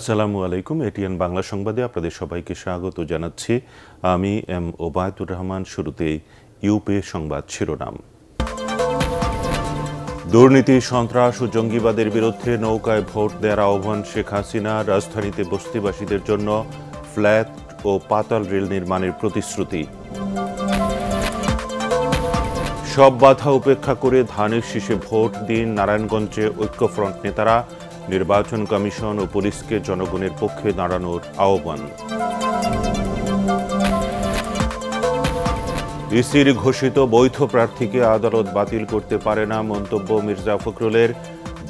আসসালামু আলাইকুম এটিএন বাংলা সংবাদে আপনাদের সবাইকে স্বাগত জানাচ্ছি আমি এম ওবায়দুর রহমান শুরুতেই ইউপি সংবাদ শিরোনাম দুর্নীতি সন্ত্রাস ও জঙ্গিবাদের বিরুদ্ধে নৌকায় ভোট দেওয়ার আহ্বান শেখ হাসিনা রাজধানীতে বস্তিবাসীদের জন্য ফ্ল্যাট ও পাতাল রেল নির্মাণের প্রতিশ্রুতি সব বাধা উপেক্ষা করে ধানের শীষে ভোট দিন নারায়ণগঞ্জে ঐক্যফ্রন্ট নেতারা নির্বাচন কমিশন ও পুলিশকে জনগণের পক্ষে দাঁড়ানোর আহ্বান ইসির ঘোষিত বৈধ প্রার্থীকে আদালত বাতিল করতে পারে না মন্তব্য মির্জা ফখরুলের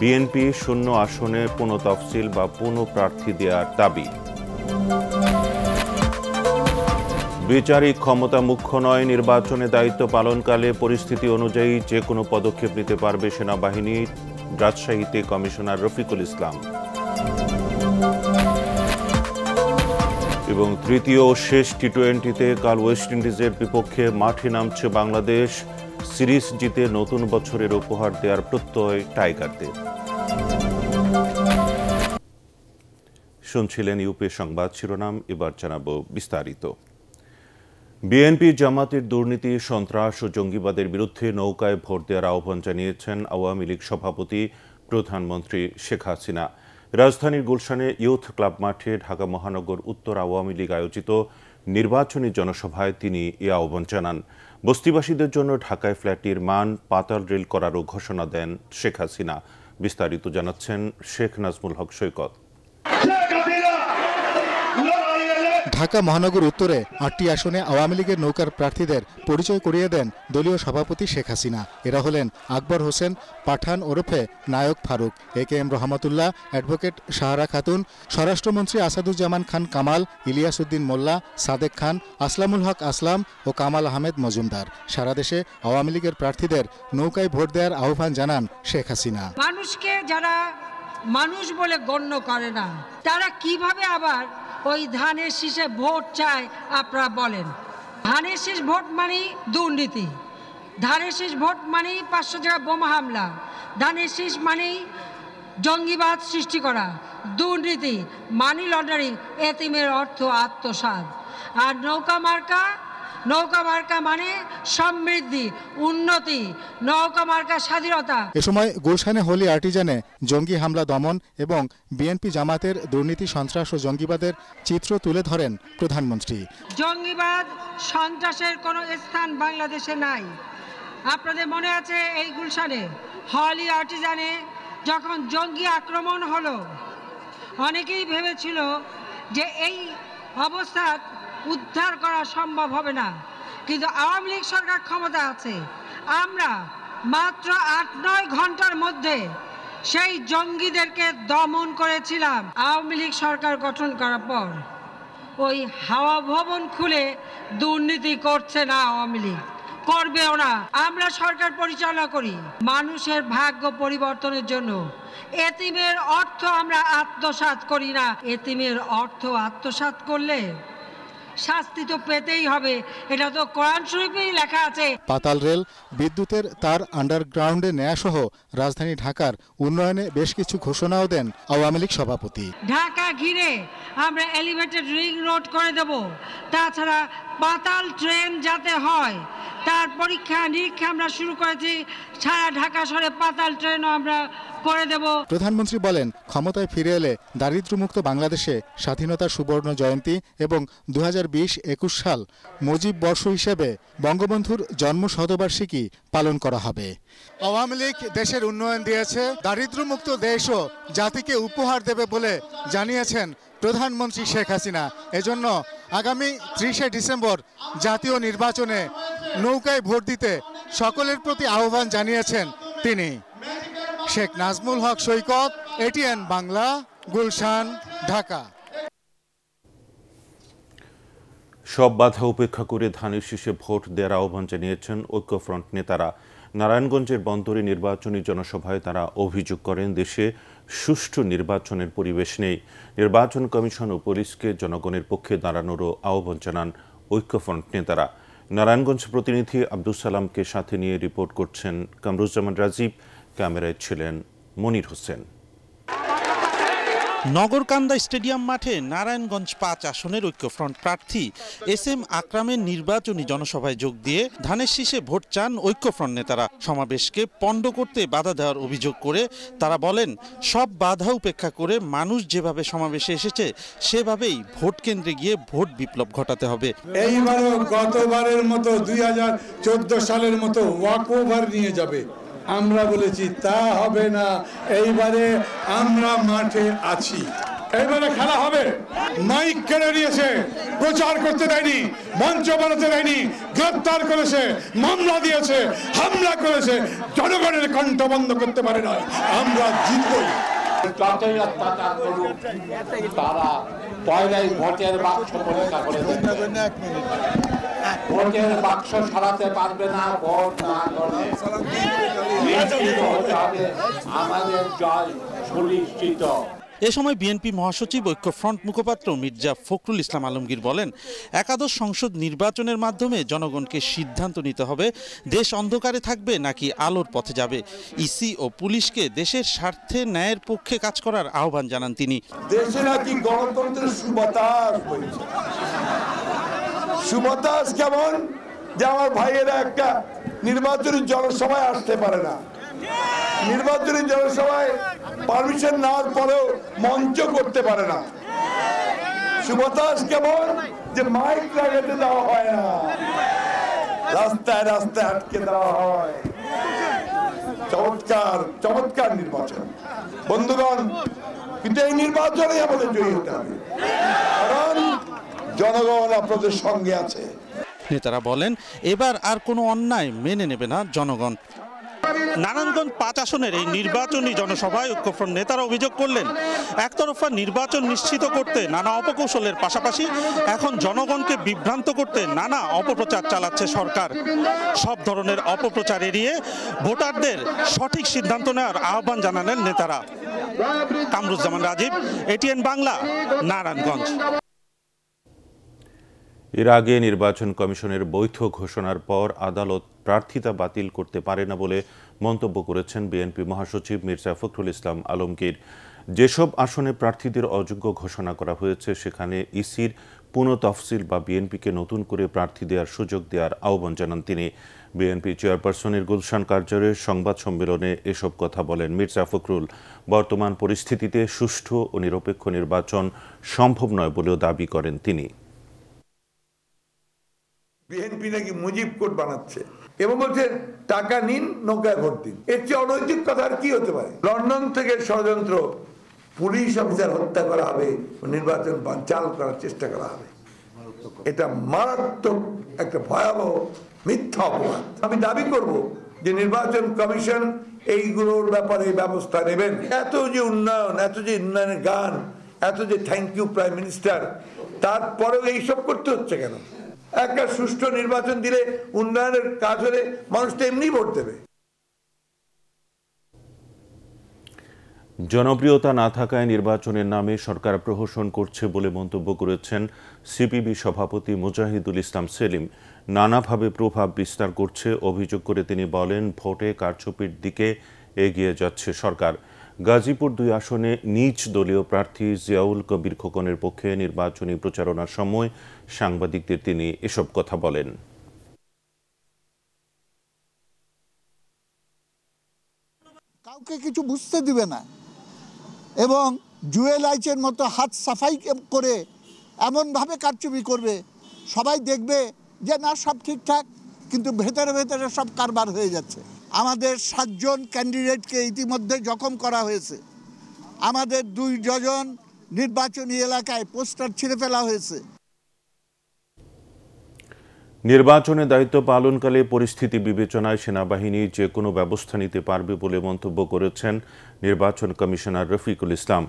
বিএনপি শূন্য আসনে পুনঃ তফসিল বা পুনঃ প্রার্থী দেওয়ার দাবি বিচারিক ক্ষমতা মুখ্য নয় নির্বাচনে দায়িত্ব পালনকালে পরিস্থিতি অনুযায়ী যে কোনো পদক্ষেপ নিতে পারবে সেনাবাহিনী রাজশাহীতে কমিশনার রফিকুল ইসলাম এবং তৃতীয় শেষ টি টোয়েন্টিতে কাল ওয়েস্ট ইন্ডিজের বিপক্ষে মাঠে নামছে বাংলাদেশ সিরিজ জিতে নতুন বছরের উপহার দেওয়ার প্রত্যয় টাইগারদের শুনছিলেন ইউপি সংবাদ শিরোনাম এবার জানাব বিস্তারিত বিএনপি জামাতের দুর্নীতি সন্ত্রাস ও জঙ্গিবাদের বিরুদ্ধে নৌকায় ভোট দেওয়ার আহ্বান জানিয়েছেন আওয়ামী লীগ সভাপতি প্রধানমন্ত্রী শেখ হাসিনা রাজধানীর গুলশানে ইউথ ক্লাব মাঠে ঢাকা মহানগর উত্তর আওয়ামী লীগ আয়োজিত নির্বাচনী জনসভায় তিনি এ আহ্বান জানান বস্তিবাসীদের জন্য ঢাকায় ফ্ল্যাটটির মান পাতাল রেল করারও ঘোষণা দেন শেখ হাসিনা বিস্তারিত জানাচ্ছেন শেখ নাজমুল হক সৈকত ঢাকা মহানগর উত্তরে আটটি আসনে আওয়ামী লীগের নৌকার প্রার্থীদের পরিচয় করিয়ে দেন দলীয় সভাপতি শেখ হাসিনা এরা হলেন আকবর হোসেন পাঠান ওরফে নায়ক Farooq A K M Rahmatullah advocate Sahara Khatun স্বরাষ্ট্রমন্ত্রী আসাদুজ্জামান খান কামাল ইলিয়াস উদ্দিন মোল্লা সাদেক খান আসলামুল হক আসলাম ও কামাল আহমেদ মজুমদার সারা দেশে আওয়ামী লীগের প্রার্থীদের নৌকায় ভোট দেওয়ার আহ্বান জানান শেখ হাসিনা মানুষকে যারা মানুষ বলে গণ্য করে না তারা কিভাবে আবার ওই ধানের শীষে ভোট চায় আপনারা বলেন ধানের শীষ ভোট মানেই দুর্নীতি ধানের শীষ ভোট মানেই পাঁচশো জায়গা বোমা হামলা ধানের শীষ মানেই জঙ্গিবাদ সৃষ্টি করা দুর্নীতি মানি লন্ডারিং এতিমের অর্থ আত্মসাদ আর নৌকা মার্কা নৌকা মার্কা মানে সমৃদ্ধি উন্নতি নৌকা মার্কা স্বাধীনতা এ সময় গুলশানে হোলি আর্টিজানে জঙ্গি হামলা দমন এবং বিএনপি জামাতের দুর্নীতি সন্ত্রাস ও জঙ্গিবাদের চিত্র তুলে ধরেন প্রধানমন্ত্রী জঙ্গিবাদ সন্ত্রাসের কোনো স্থান বাংলাদেশে নাই আপনাদের মনে আছে এই গুলশানে হলি আর্টিজানে যখন জঙ্গি আক্রমণ হলো অনেকেই ভেবেছিল যে এই অবস্থা উদ্ধার করা সম্ভব হবে না কিন্তু আওয়ামী লীগ সরকার ক্ষমতা আছে আমরা মাত্র আট নয় ঘন্টার মধ্যে সেই জঙ্গিদেরকে দমন করেছিলাম আওয়ামী লীগ সরকার গঠন করার পর ওই হাওয়া ভবন খুলে দুর্নীতি করছে না আওয়ামী লীগ করবেও না আমরা সরকার পরিচালনা করি মানুষের ভাগ্য পরিবর্তনের জন্য এতিমের অর্থ আমরা আত্মসাত করি না এতিমের অর্থ আত্মসাত করলে শাস্তি তো পেতেই হবে এটা তো কোরআন শরীফেই লেখা আছে পাতাল রেল বিদ্যুতের তার আন্ডারগ্রাউন্ডে নেয়া সহ রাজধানী ঢাকার উন্নয়নে বেশ কিছু ঘোষণাও দেন আওয়ামী লীগ সভাপতি ঢাকা ঘিরে আমরা এলিভেটেড রিং রোড করে দেব তাছাড়া পাতাল ট্রেন যাতে হয় তার পরীক্ষা নিরীক্ষা আমরা শুরু করেছি সারা ঢাকা শহরে পাতাল ট্রেনও আমরা করে দেব প্রধানমন্ত্রী বলেন ক্ষমতায় ফিরে এলে দারিদ্র্যমুক্ত বাংলাদেশে স্বাধীনতার সুবর্ণ জয়ন্তী এবং দু হাজার সাল মুজিব বর্ষ হিসেবে বঙ্গবন্ধুর জন্ম শতবার্ষিকী পালন করা হবে আওয়ামী লীগ দেশের উন্নয়ন দিয়েছে দারিদ্র্যমুক্ত দেশও জাতিকে উপহার দেবে বলে জানিয়েছেন প্রধানমন্ত্রী শেখ হাসিনা এজন্য আগামী ত্রিশে ডিসেম্বর জাতীয় নির্বাচনে নৌকায় ভোট দিতে সকলের প্রতি আহ্বান জানিয়েছেন তিনি শেখ নাজমুল হক সৈকত এটিএন বাংলা গুলশান ঢাকা সব বাধা উপেক্ষা করে ধানের শীষে ভোট দেওয়ার আহ্বান জানিয়েছেন ঐক্যফ্রন্ট নেতারা নারায়ণগঞ্জের বন্দরে নির্বাচনী জনসভায় তারা অভিযোগ করেন দেশে সুষ্ঠু নির্বাচনের পরিবেশ নেই নির্বাচন কমিশন ও পুলিশকে জনগণের পক্ষে দাঁড়ানোরও আহ্বান জানান ঐক্যফ্রন্ট নেতারা নারায়ণগঞ্জ প্রতিনিধি আব্দুল সালামকে সাথে নিয়ে রিপোর্ট করছেন কামরুজ্জামান রাজীব ক্যামেরায় ছিলেন মনির হোসেন নগরকান্দা স্টেডিয়াম মাঠে নারায়ণগঞ্জ পাঁচ আসনের ঐক্যফ্রন্ট প্রার্থী এস এম আকরামের নির্বাচনী জনসভায় যোগ দিয়ে ধানের শীষে ভোট চান ঐক্যফ্রন্ট নেতারা সমাবেশকে পণ্ড করতে বাধা দেওয়ার অভিযোগ করে তারা বলেন সব বাধা উপেক্ষা করে মানুষ যেভাবে সমাবেশে এসেছে সেভাবেই ভোট কেন্দ্রে গিয়ে ভোট বিপ্লব ঘটাতে হবে এইবারও গতবারের মতো দুই সালের মতো ওয়াক ওভার নিয়ে যাবে আমরা বলেছি তা হবে না এইবারে আমরা মাঠে আছি এইবারে খেলা হবে মাইক কেড়ে নিয়েছে প্রচার করতে দেয়নি মঞ্চ বানাতে দেয়নি গ্রেপ্তার করেছে মামলা দিয়েছে হামলা করেছে জনগণের কণ্ঠ বন্ধ করতে পারে না আমরা জিতবই তারা পয়লাই ভোটের বাক্স পরীক্ষা করে ভোটের বাক্স সরাতে পারবে না ভোট না করলে নিশ্চিত হতে আমাদের জয় সুনিশ্চিত এ সময় বিএনপি মহাসচিব ঐক্যফ্রন্ট মুখপাত্র মির্জা ফখরুল ইসলাম আলমগীর বলেন একাদশ সংসদ নির্বাচনের মাধ্যমে জনগণকে সিদ্ধান্ত নিতে হবে দেশ অন্ধকারে থাকবে নাকি আলোর পথে যাবে ইসি ও পুলিশকে দেশের স্বার্থে ন্যায়ের পক্ষে কাজ করার আহ্বান জানান তিনি দেশে নাকি গণতন্ত্রের সুবাতাস কেমন যে আমার ভাইয়েরা একটা নির্বাচনী জনসভায় আসতে পারে না নির্বাচনী জনসভায় পারমিশন নেওয়ার পরেও মঞ্চ করতে পারে না সুবতাস কেমন যে মাইক লাগাতে দেওয়া হয় না রাস্তায় রাস্তায় আটকে দেওয়া হয় চমৎকার চমৎকার নির্বাচন বন্ধুগণ কিন্তু এই নির্বাচনে আমাদের জয়ী হতে হবে কারণ জনগণ আপনাদের সঙ্গে আছে নেতারা বলেন এবার আর কোনো অন্যায় মেনে নেবে না জনগণ নারায়ণগঞ্জ পাঁচ আসনের এই নির্বাচনী জনসভায় ঐক্যফ্রন্ট নেতারা অভিযোগ করলেন একতরফা নির্বাচন নিশ্চিত করতে নানা অপকৌশলের পাশাপাশি এখন জনগণকে বিভ্রান্ত করতে নানা অপপ্রচার চালাচ্ছে সরকার সব ধরনের অপপ্রচার এড়িয়ে ভোটারদের সঠিক সিদ্ধান্ত নেওয়ার আহ্বান জানালেন নেতারা কামরুজ্জামান রাজীব এটিএন বাংলা নারায়ণগঞ্জ এর আগে নির্বাচন কমিশনের বৈধ ঘোষণার পর আদালত প্রার্থিতা বাতিল করতে পারে না বলে মন্তব্য করেছেন বিএনপি মহাসচিব মির্জা ফখরুল ইসলাম আলমগীর যেসব আসনে প্রার্থীদের অযোগ্য ঘোষণা করা হয়েছে সেখানে ইসির তফসিল বা বিএনপিকে নতুন করে প্রার্থী দেওয়ার সুযোগ দেওয়ার আহ্বান জানান তিনি বিএনপি চেয়ারপারসনের গুলশান কার্যালয়ের সংবাদ সম্মেলনে এসব কথা বলেন মির্জা ফখরুল বর্তমান পরিস্থিতিতে সুষ্ঠু ও নিরপেক্ষ নির্বাচন সম্ভব নয় বলেও দাবি করেন তিনি বিএনপি নাকি মুজিব কোর্ট বানাচ্ছে এবং বলছে টাকা নিন নৌকায় ভোট দিন এর চেয়ে অনৈতিক কথা আর কি হতে পারে লন্ডন থেকে ষড়যন্ত্র পুলিশ অফিসার হত্যা করা হবে নির্বাচন চাল করার চেষ্টা করা হবে এটা মারাত্মক একটা ভয়াবহ মিথ্যা অপরাধ আমি দাবি করব যে নির্বাচন কমিশন এইগুলোর ব্যাপারে ব্যবস্থা নেবেন এত যে উন্নয়ন এত যে উন্নয়নের গান এত যে থ্যাংক ইউ প্রাইম মিনিস্টার তারপরেও এইসব করতে হচ্ছে কেন একটা সুষ্ঠু নির্বাচন দিলে উন্নয়নের কাজ হলে মানুষ তো এমনি ভোট দেবে জনপ্রিয়তা না থাকায় নির্বাচনের নামে সরকার প্রহসন করছে বলে মন্তব্য করেছেন সিপিবি সভাপতি মুজাহিদুল ইসলাম সেলিম নানাভাবে প্রভাব বিস্তার করছে অভিযোগ করে তিনি বলেন ভোটে কারচুপির দিকে এগিয়ে যাচ্ছে সরকার গাজীপুর দুই আসনে নিজ দলীয় প্রার্থী জিয়াউল কবির খোকনের পক্ষে নির্বাচনী প্রচারণার সময় সাংবাদিকদের তিনি এসব কথা বলেন কাউকে কিছু বুঝতে দিবে না এবং জুয়েলাইচের মতো হাত সাফাই করে এমনভাবে কারচুপি করবে সবাই দেখবে যে না সব ঠিকঠাক কিন্তু ভেতরে ভেতরে সব কারবার হয়ে যাচ্ছে আমাদের সাতজন ক্যান্ডিডেটকে ইতিমধ্যে জখম করা হয়েছে আমাদের দুই ডজন নির্বাচনী এলাকায় পোস্টার ছিঁড়ে ফেলা হয়েছে নির্বাচনে দায়িত্ব পালনকালে পরিস্থিতি বিবেচনায় সেনাবাহিনী যে কোনো ব্যবস্থা নিতে পারবে বলে মন্তব্য করেছেন নির্বাচন কমিশনার রফিকুল ইসলাম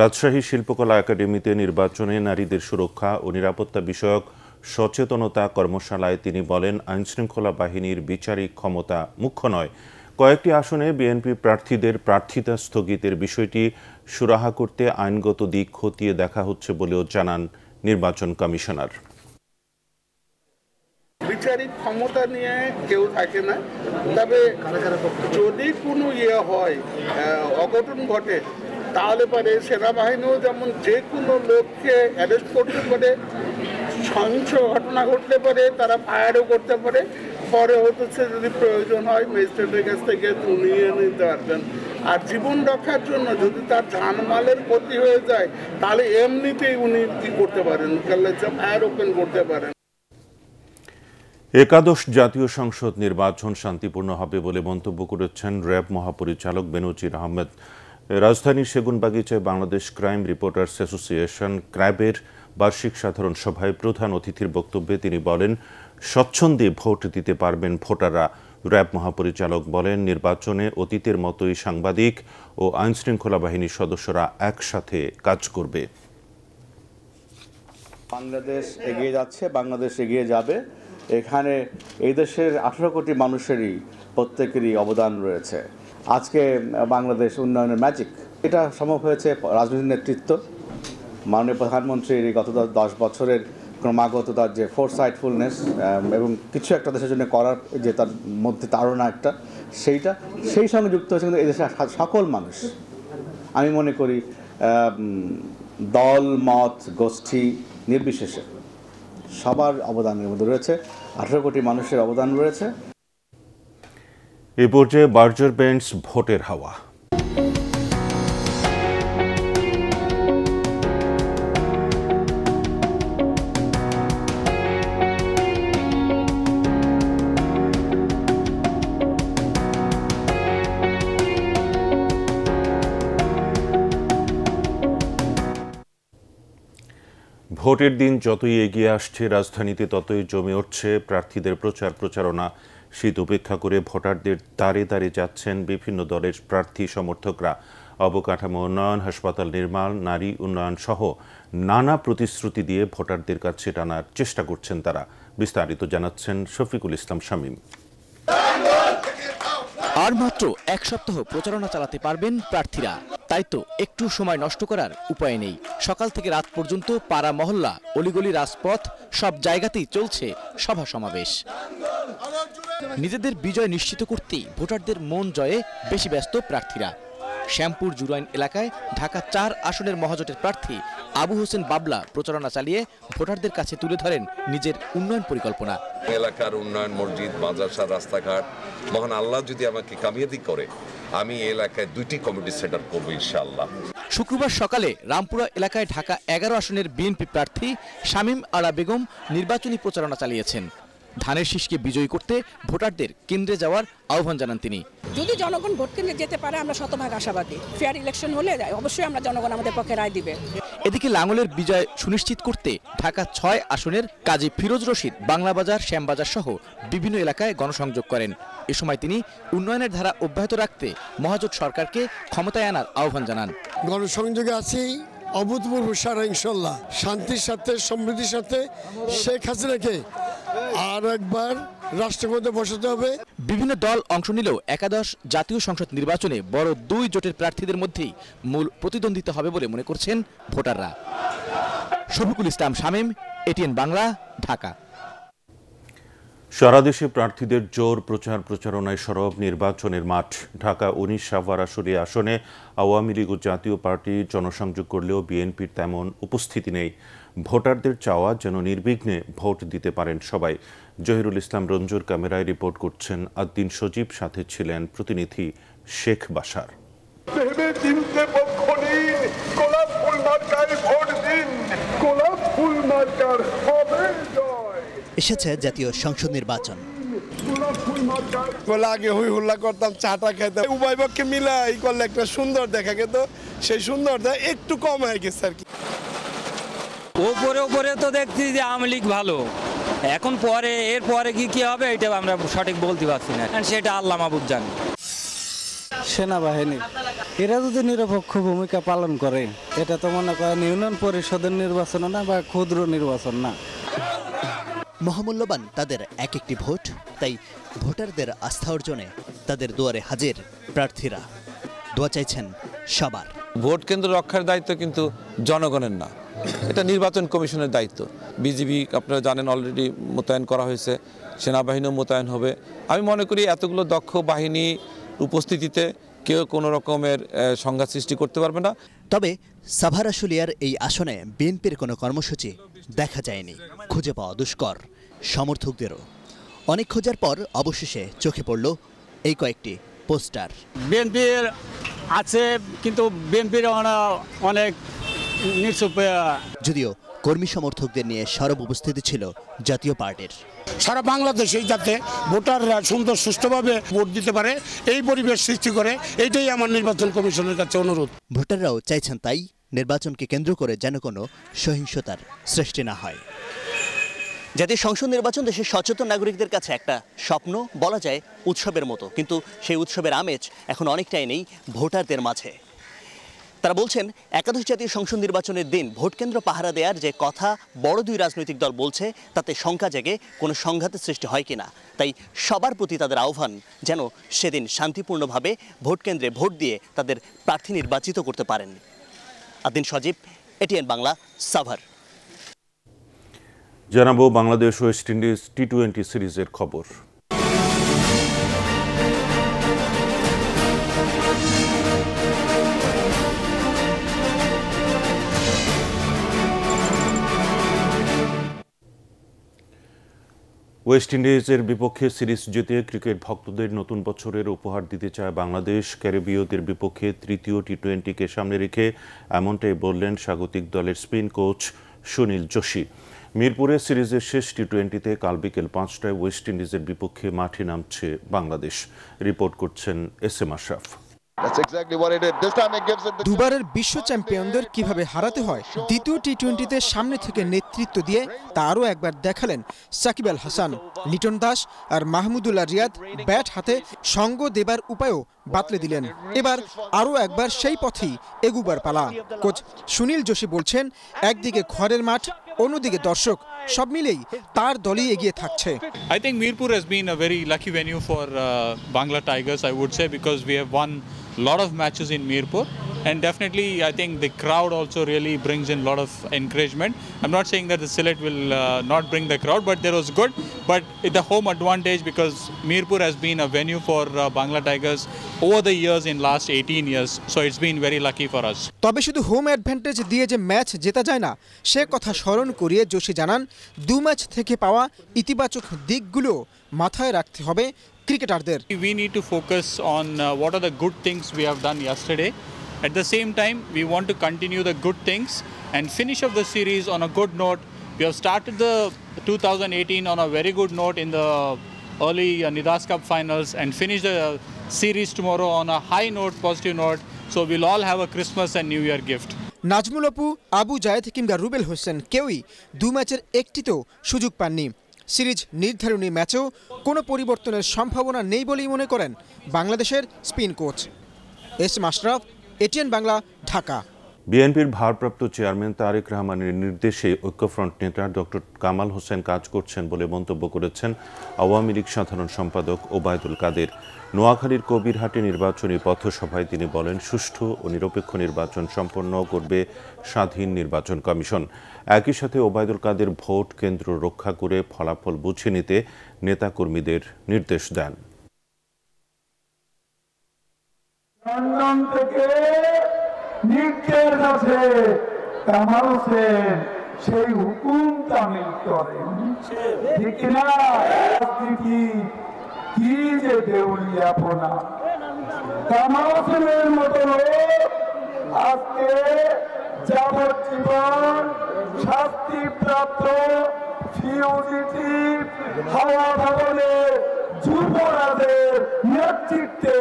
রাজশাহী শিল্পকলা একাডেমিতে নির্বাচনে নারীদের সুরক্ষা ও নিরাপত্তা বিষয়ক সচেতনতা কর্মশালায় তিনি বলেন আইনশৃঙ্খলা বাহিনীর বিচারিক ক্ষমতা মুখ্য নয় কয়েকটি আসনে বিএনপি প্রার্থীদের প্রার্থিতা স্থগিতের বিষয়টি সুরাহা করতে আইনগত দিক খতিয়ে দেখা হচ্ছে বলেও জানান নির্বাচন কমিশনার বিচারিক ক্ষমতা নিয়ে কেউ থাকে না তবে যদি কোনো ইয়ে হয় অঘটন ঘটে তাহলে পরে সেনাবাহিনীও যেমন যে কোনো লোককে অ্যারেস্ট করতে পারে সহিংস ঘটনা ঘটতে পারে তারা ফায়ারও করতে পারে পরে হতেছে যদি প্রয়োজন হয় ম্যাজিস্ট্রেটের কাছ থেকে নিয়ে নিতে পারবেন আর জীবন রক্ষার জন্য যদি তার জানমালের ক্ষতি হয়ে যায় তাহলে এমনিতেই উনি কি করতে পারেন ফায়ার ওপেন করতে পারেন একাদশ জাতীয় সংসদ নির্বাচন শান্তিপূর্ণ হবে বলে মন্তব্য করেছেন র্যাব মহাপরিচালক বেনজির আহমেদ রাজধানীর সেগুনবাগিচায় বাংলাদেশ ক্রাইম রিপোর্টার্স অ্যাসোসিয়েশন ক্র্যাবের বার্ষিক সাধারণ সভায় প্রধান অতিথির বক্তব্যে তিনি বলেন স্বচ্ছন্দে ভোট দিতে পারবেন ভোটাররা র্যাব মহাপরিচালক বলেন নির্বাচনে অতীতের মতোই সাংবাদিক ও আইনশৃঙ্খলা বাহিনীর সদস্যরা একসাথে কাজ করবে বাংলাদেশ এগিয়ে যাচ্ছে বাংলাদেশ এগিয়ে যাবে এখানে এই দেশের আঠেরো কোটি মানুষেরই প্রত্যেকেরই অবদান রয়েছে আজকে বাংলাদেশ উন্নয়নের ম্যাজিক এটা সম্ভব হয়েছে রাজনৈতিক নেতৃত্ব মাননীয় প্রধানমন্ত্রীর গত দশ বছরের ক্রমাগত তার যে ফোরসাইটফুলনেস um, এবং কিছু একটা দেশের জন্য করার যে তার মধ্যে তাড়না একটা সেইটা সেই সঙ্গে যুক্ত হয়েছে কিন্তু এদেশের সকল মানুষ আমি মনে করি um, দল মত গোষ্ঠী নির্বিশেষে সবার অবদানের মধ্যে রয়েছে আঠেরো কোটি মানুষের অবদান রয়েছে এ পর্যায়ে বার্জার বেঞ্চ ভোটের হাওয়া ভোটের দিন যতই এগিয়ে আসছে রাজধানীতে ততই জমে উঠছে প্রার্থীদের প্রচার প্রচারণা শীত উপেক্ষা করে ভোটারদের দাঁড়ে দাঁড়ে যাচ্ছেন বিভিন্ন দলের প্রার্থী সমর্থকরা অবকাঠামো উন্নয়ন হাসপাতাল নির্মাণ নারী উন্নয়ন সহ নানা প্রতিশ্রুতি দিয়ে ভোটারদের কাছে টানার চেষ্টা করছেন তারা বিস্তারিত জানাচ্ছেন শফিকুল ইসলাম শামীম আর মাত্র এক সপ্তাহ প্রচারণা চালাতে পারবেন প্রার্থীরা তাই তো একটু সময় নষ্ট করার উপায় নেই সকাল থেকে রাত পর্যন্ত পাড়া মহল্লা অলিগলি রাজপথ সব জায়গাতেই চলছে সভা সমাবেশ নিজেদের বিজয় নিশ্চিত করতেই ভোটারদের মন জয়ে বেশি ব্যস্ত প্রার্থীরা শ্যামপুর জুরাইন এলাকায় ঢাকা চার আসনের মহাজোটের প্রার্থী আবু হোসেন বাবলা প্রচারণা চালিয়ে ভোটারদের কাছে তুলে ধরেন নিজের উন্নয়ন পরিকল্পনা এলাকার উন্নয়ন মসজিদ মাদ্রাসা রাস্তাঘাট মহান আল্লাহ যদি আমাকে কামিয়াদি করে আমি এলাকায় দুইটি কমিটি সেন্টার করব করবো ইনশাআল্লাহ শুক্রবার সকালে রামপুরা এলাকায় ঢাকা এগারো আসনের বিএনপি প্রার্থী শামীম আলা বেগম নির্বাচনী প্রচারণা চালিয়েছেন ধানের শীষকে বিজয়ী করতে ভোটারদের কেন্দ্রে যাওয়ার আহ্বান জানান তিনি যদি জনগণ ভোট কেন্দ্রে যেতে পারে আমরা শতভাগ আশাবাদী ফেয়ার ইলেকশন হলে অবশ্যই আমরা জনগণ আমাদের পক্ষে রায় দিবে এদিকে লাঙ্গলের বিজয় সুনিশ্চিত করতে ঢাকা ছয় আসনের কাজী ফিরোজ রশিদ বাংলাবাজার শ্যামবাজার সহ বিভিন্ন এলাকায় গণসংযোগ করেন এ সময় তিনি উন্নয়নের ধারা অব্যাহত রাখতে মহাজোট সরকারকে ক্ষমতায় আনার আহ্বান জানান গণসংযোগে আছি অভূতপূর্ব সারা ইনশাল্লাহ শান্তির সাথে সমৃদ্ধির সাথে শেখ হাসিনাকে আর একবার রাষ্ট্রপতি বসাতে হবে বিভিন্ন দল অংশ নিলেও একাদশ জাতীয় সংসদ নির্বাচনে বড় দুই জোটের প্রার্থীদের মধ্যেই মূল প্রতিদ্বন্দ্বিতা হবে বলে মনে করছেন ভোটাররা শফিকুল ইসলাম শামীম এটিএন বাংলা ঢাকা সারা দেশে প্রার্থীদের জোর প্রচার প্রচারণায় সরব নির্বাচনের মাঠ ঢাকা উনিশ সাভার আসরে আসনে আওয়ামী লীগ ও জাতীয় পার্টি জনসংযোগ করলেও বিএনপির তেমন উপস্থিতি নেই ভোটারদের চাওয়া যেন নির্বিঘ্নে ভোট দিতে পারেন সবাই জহিরুল ইসলাম রঞ্জুর ক্যামেরায় রিপোর্ট করছেন আদ্দিন সজীব সাথে ছিলেন প্রতিনিধি শেখ বাসার এসেছে জাতীয় সংসদ নির্বাচন উভয় পক্ষে মিলাই করলে একটা সুন্দর দেখা গেত সেই সুন্দরটা একটু কম হয়ে গেছে আর কি ওপরে ওপরে তো দেখছি যে আওয়ামী লীগ ভালো এখন পরে এর পরে কি কি হবে এটা আমরা সঠিক বলতে পারছি না সেটা আল্লাহ মাহবুব জানি সেনাবাহিনী এরা যদি নিরপেক্ষ ভূমিকা পালন করে এটা তো মনে করেন ইউনিয়ন পরিষদের নির্বাচন না বা ক্ষুদ্র নির্বাচন না মহামূল্যবান তাদের এক একটি ভোট তাই ভোটারদের আস্থা অর্জনে তাদের দুয়ারে হাজির প্রার্থীরা দোয়া চাইছেন সবার ভোট কেন্দ্র রক্ষার দায়িত্ব কিন্তু জনগণের না এটা নির্বাচন কমিশনের দায়িত্ব বিজিবি আপনারা জানেন অলরেডি মোতায়েন করা হয়েছে সেনাবাহিনীও মোতায়েন হবে আমি মনে করি এতগুলো দক্ষ বাহিনী উপস্থিতিতে কেউ কোনো রকমের সংঘাত সৃষ্টি করতে পারবে না তবে সাভারাসুলিয়ার এই আসনে বিএনপির কোনো কর্মসূচি দেখা যায়নি খুঁজে পাওয়া দুষ্কর সমর্থকদেরও অনেক খোঁজার পর অবশেষে চোখে পড়ল এই কয়েকটি পোস্টার বিএনপির আছে কিন্তু বিএনপির অনেক যদিও কর্মী সমর্থকদের নিয়ে সরব উপস্থিতি ছিল জাতীয় পার্টির সারা বাংলাদেশে যাতে ভোটাররা সুন্দর সুষ্ঠুভাবে ভোট দিতে পারে এই পরিবেশ সৃষ্টি করে এটাই আমার নির্বাচন কমিশনের কাছে অনুরোধ ভোটাররাও চাইছেন তাই নির্বাচনকে কেন্দ্র করে যেন কোনো সহিংসতার সৃষ্টি না হয় জাতীয় সংসদ নির্বাচন দেশের সচেতন নাগরিকদের কাছে একটা স্বপ্ন বলা যায় উৎসবের মতো কিন্তু সেই উৎসবের আমেজ এখন অনেকটাই নেই ভোটারদের মাঝে তারা বলছেন একাদশ জাতীয় সংসদ নির্বাচনের দিন ভোটকেন্দ্র পাহারা দেওয়ার যে কথা বড় দুই রাজনৈতিক দল বলছে তাতে শঙ্কা জেগে কোনো সংঘাতের সৃষ্টি হয় কিনা তাই সবার প্রতি তাদের আহ্বান যেন সেদিন শান্তিপূর্ণভাবে ভোটকেন্দ্রে ভোট দিয়ে তাদের প্রার্থী নির্বাচিত করতে পারেন আদিন সজীব এটিএন বাংলা সাভার জানাবো Bangladesh West Indies T twenty সিরিজের খবর ওয়েস্ট ইন্ডিজের বিপক্ষে সিরিজ জিতে ক্রিকেট ভক্তদের নতুন বছরের উপহার দিতে চায় বাংলাদেশ ক্যারিবীয়দের বিপক্ষে তৃতীয় টি টোয়েন্টিকে সামনে রেখে এমনটাই বললেন স্বাগতিক দলের স্পিন কোচ সুনীল যোশী মিরপুরে সিরিজের শেষ টি টোয়েন্টিতে কাল বিকেল পাঁচটায় ওয়েস্ট ইন্ডিজের বিপক্ষে মাঠে নামছে বাংলাদেশ রিপোর্ট করছেন এস এম আশরাফ দুবারের বিশ্ব চ্যাম্পিয়নদের কিভাবে হারাতে হয় দ্বিতীয় টি টোয়েন্টিতে সামনে থেকে নেতৃত্ব দিয়ে তারও একবার দেখালেন সাকিব আল হাসান লিটন দাস আর মাহমুদুল্লাহ রিয়াদ ব্যাট হাতে সঙ্গ দেবার উপায়ও বাতলে দিলেন এবার আরও একবার সেই পথেই এগুবার পালা কোচ সুনীল যোশী বলছেন একদিকে ঘরের মাঠ অন্যদিকে দর্শক সব মিলেই তার দলই এগিয়ে থাকছে I think Mirpur has been a very lucky venue for Bangla Tigers I would say because we have won lot of matches in Mirpur. And definitely, I think the crowd also really brings in a lot of encouragement. I'm not saying that the Silet will uh, not bring the crowd, but there was good. But the home advantage because Mirpur has been a venue for uh, Bangla Tigers over the years in last 18 years. So it's been very lucky for us. তবে শুধু home advantage দিয়ে যে match জেতা যায় না সে কথা স্মরণ করিয়ে যোশী জানান দু ম্যাচ থেকে পাওয়া ইতিবাচক দিকগুলো মাথায় রাখতে হবে are there. We need to focus on uh, what are the good things we have done yesterday. At the same time, we want to continue the good things and finish of the series on a good note. We have started the 2018 on a very good note in the early uh, Nidas Cup finals and finish the series tomorrow on a high note, positive note. So we'll all have a Christmas and New Year gift. Nazmul আপু আবু জায়েদ কিংবা রুবেল হোসেন কেউই দু ম্যাচের একটিতেও সুযোগ পাননি series নির্ধারণী ম্যাচেও কোনো পরিবর্তনের সম্ভাবনা নেই বলেই মনে করেন বাংলাদেশের spin coach S Mashraf ATN Bangla Dhaka বিএনপির ভারপ্রাপ্ত চেয়ারম্যান তারেক রহমানের নির্দেশে ঐক্যফ্রন্ট নেতা ডক্টর কামাল হোসেন কাজ করছেন বলে মন্তব্য করেছেন আওয়ামী লীগ সাধারণ সম্পাদক ওবায়দুল কাদের নোয়াখালীর কবিরহাটে নির্বাচনী পথসভায় তিনি বলেন সুষ্ঠু ও নিরপেক্ষ নির্বাচন সম্পন্ন করবে স্বাধীন নির্বাচন কমিশন একই সাথে ওবায়দুল কাদের ভোট কেন্দ্র রক্ষা করে ফলাফল বুঝে নিতে নেতাকর্মীদের নির্দেশ দেন সেই হুকুম তামিল করেন ঠিক না কি দেউলিয়া পোনা তামাসুলের মতো লোক আজকে যাবজ্জীবন শাস্তিপ্রাপ্ত ফিউজিটি হাওয়া ভবনের যুবরাজের নেতৃত্বে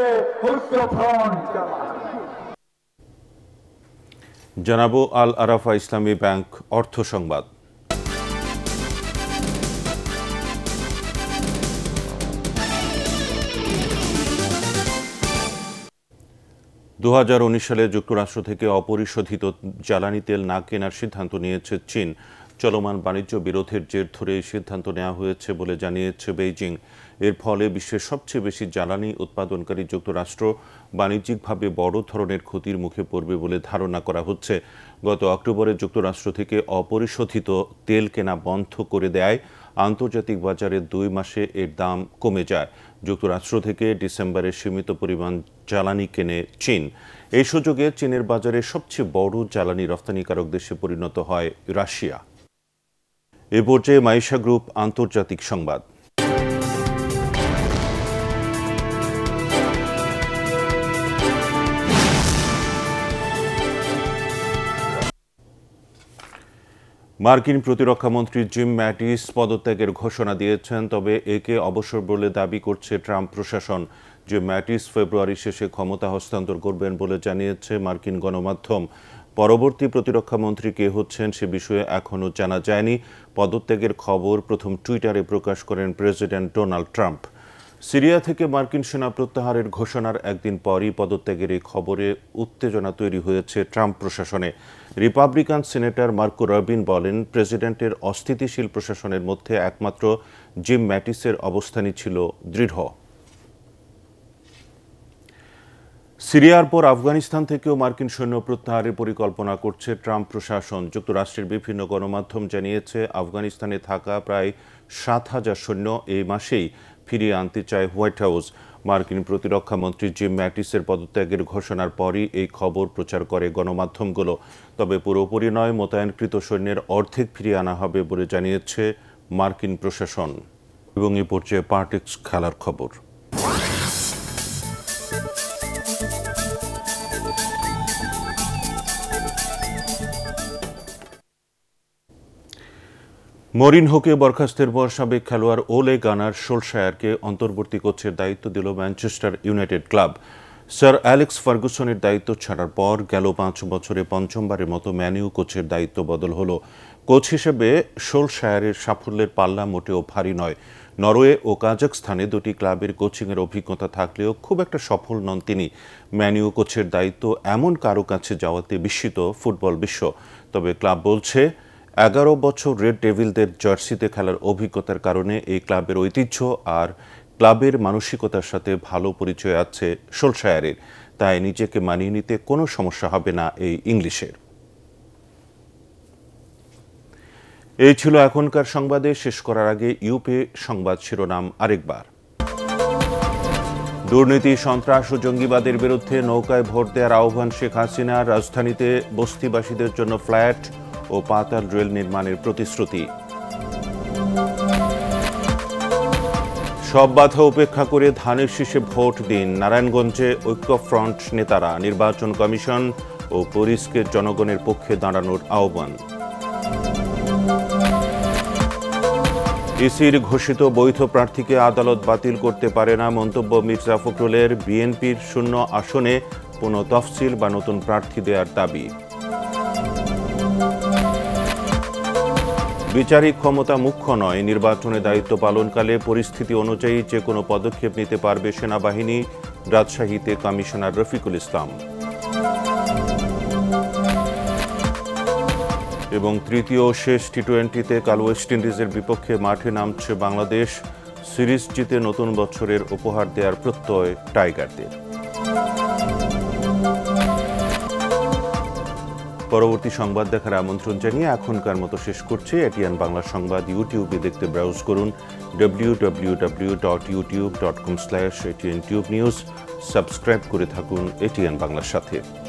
ঐক্যফ্রন্ট জানাবো আল আরাফা ইসলামী ব্যাংক অর্থ সংবাদ দু সালে যুক্তরাষ্ট্র থেকে অপরিশোধিত জ্বালানি তেল না কেনার সিদ্ধান্ত নিয়েছে চীন চলমান বাণিজ্য বিরোধের জের ধরে এই সিদ্ধান্ত নেওয়া হয়েছে বলে জানিয়েছে বেইজিং এর ফলে বিশ্বের সবচেয়ে বেশি জ্বালানি উৎপাদনকারী যুক্তরাষ্ট্র বাণিজ্যিকভাবে বড় ধরনের ক্ষতির মুখে পড়বে বলে ধারণা করা হচ্ছে গত অক্টোবরে যুক্তরাষ্ট্র থেকে অপরিশোধিত তেল কেনা বন্ধ করে দেয় আন্তর্জাতিক বাজারে দুই মাসে এর দাম কমে যায় যুক্তরাষ্ট্র থেকে ডিসেম্বরে সীমিত পরিমাণ জ্বালানি কেনে চীন এই সুযোগে চীনের বাজারে সবচেয়ে বড় জ্বালানি রফতানিকারক দেশে পরিণত হয় রাশিয়া এ পর্যায়ে মাইশা গ্রুপ আন্তর্জাতিক সংবাদ মার্কিন প্রতিরক্ষামন্ত্রী জিম ম্যাটিস পদত্যাগের ঘোষণা দিয়েছেন তবে একে অবসর বলে দাবি করছে ট্রাম্প প্রশাসন যে ম্যাটিস ফেব্রুয়ারি শেষে ক্ষমতা হস্তান্তর করবেন বলে জানিয়েছে মার্কিন গণমাধ্যম পরবর্তী প্রতিরক্ষামন্ত্রী কে হচ্ছেন সে বিষয়ে এখনও জানা যায়নি পদত্যাগের খবর প্রথম টুইটারে প্রকাশ করেন প্রেসিডেন্ট ডোনাল্ড ট্রাম্প সিরিয়া থেকে মার্কিন সেনা প্রত্যাহারের ঘোষণার একদিন পরই পদত্যাগের এই খবরে উত্তেজনা তৈরি হয়েছে ট্রাম্প প্রশাসনে রিপাবলিকান সিনেটর মার্কো রবিন বলেন প্রেসিডেন্টের অস্থিতিশীল প্রশাসনের মধ্যে একমাত্র জিম ম্যাটিসের অবস্থানই ছিল দৃঢ় সিরিয়ার পর আফগানিস্তান থেকেও মার্কিন সৈন্য প্রত্যাহারের পরিকল্পনা করছে ট্রাম্প প্রশাসন যুক্তরাষ্ট্রের বিভিন্ন গণমাধ্যম জানিয়েছে আফগানিস্তানে থাকা প্রায় সাত হাজার সৈন্য এই মাসেই ফিরিয়ে আনতে চায় হোয়াইট হাউস মার্কিন প্রতিরক্ষা মন্ত্রী জিম ম্যাটিসের পদত্যাগের ঘোষণার পরই এই খবর প্রচার করে গণমাধ্যমগুলো তবে পুরোপুরি নয় মোতায়েনকৃত সৈন্যের অর্ধেক ফিরিয়ে আনা হবে বলে জানিয়েছে মার্কিন প্রশাসন এবং এ পর্যায়ে পার্টিক্স খেলার খবর মরিনহোকে বরখাস্তের পর সাবেক খেলোয়াড় ওলে গানার সোলশায়ারকে অন্তর্বর্তী কোচের দায়িত্ব দিল Manchester United club sir Alex ফার্গুসনের দায়িত্ব ছাড়ার পর গেল পাঁচ বছরে পঞ্চমবারের মতো ম্যানিউ কোচের দায়িত্ব বদল হলো কোচ হিসেবে সোলশায়ারের সাফল্যের পাল্লা মোটেও ভারী নয় নরওয়ে ও কাজাকস্থানে দুটি ক্লাবের কোচিংয়ের অভিজ্ঞতা থাকলেও খুব একটা সফল নন তিনি ম্যানিউ কোচের দায়িত্ব এমন কারো কাছে যাওয়াতে বিস্মিত ফুটবল বিশ্ব তবে ক্লাব বলছে এগারো বছর রেড ডেভিলদের জার্সিতে খেলার অভিজ্ঞতার কারণে এই ক্লাবের ঐতিহ্য আর ক্লাবের মানসিকতার সাথে ভালো পরিচয় আছে সোলশায়ারের তাই নিজেকে মানিয়ে নিতে কোনো সমস্যা হবে না এই ইংলিশের এই ছিল এখনকার সংবাদে শেষ করার আগে ইউপে সংবাদ শিরোনাম আরেকবার দুর্নীতি সন্ত্রাস ও জঙ্গিবাদের বিরুদ্ধে নৌকায় ভোট দেওয়ার আহ্বান শেখ হাসিনা রাজধানীতে বস্তিবাসীদের জন্য ফ্ল্যাট ও পাতাল রেল নির্মাণের প্রতিশ্রুতি সব বাধা উপেক্ষা করে ধানের শীষে ভোট দিন নারায়ণগঞ্জে ঐক্যফ্রন্ট নেতারা নির্বাচন কমিশন ও পুলিশকে জনগণের পক্ষে দাঁড়ানোর আহ্বান ইসির ঘোষিত বৈধ প্রার্থীকে আদালত বাতিল করতে পারে না মন্তব্য মির্জা ফখরুলের বিএনপির শূন্য আসনে কোনো তফসিল বা নতুন প্রার্থী দেওয়ার দাবি বিচারিক ক্ষমতা মুখ্য নয় নির্বাচনে দায়িত্ব পালনকালে পরিস্থিতি অনুযায়ী যে কোনো পদক্ষেপ নিতে পারবে সেনাবাহিনী রাজশাহীতে কমিশনার রফিকুল ইসলাম এবং তৃতীয় শেষ টি টোয়েন্টিতে কাল ওয়েস্ট ইন্ডিজের বিপক্ষে মাঠে নামছে বাংলাদেশ সিরিজ জিতে নতুন বছরের উপহার দেওয়ার প্রত্যয় টাইগারদের পরবর্তী সংবাদ দেখার আমন্ত্রণ জানিয়ে এখনকার মতো শেষ করছি এটিএন বাংলা সংবাদ ইউটিউবে দেখতে ব্রাউজ করুন W W W dot YouTube dot com slash ATN tube news subscribe করে থাকুন এটিএন বাংলার সাথে